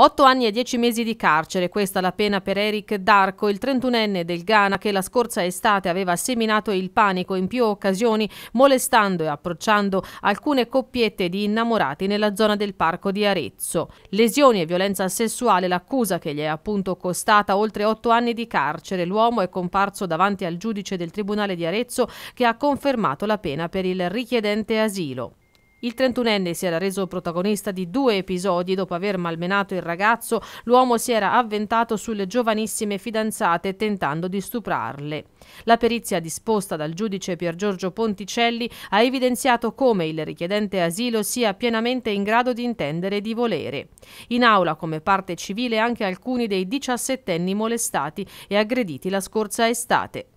8 anni e 10 mesi di carcere, questa la pena per Eric Darko, il 31enne del Ghana che la scorsa estate aveva seminato il panico in più occasioni molestando e approcciando alcune coppiette di innamorati nella zona del parco di Arezzo. Lesioni e violenza sessuale, l'accusa che gli è appunto costata oltre 8 anni di carcere. L'uomo è comparso davanti al giudice del Tribunale di Arezzo che ha confermato la pena per il richiedente asilo. Il 31enne si era reso protagonista di due episodi. Dopo aver malmenato il ragazzo, l'uomo si era avventato sulle giovanissime fidanzate tentando di stuprarle. La perizia disposta dal giudice Pier Giorgio Ponticelli ha evidenziato come il richiedente asilo sia pienamente in grado di intendere e di volere. In aula come parte civile anche alcuni dei 17 molestati e aggrediti la scorsa estate.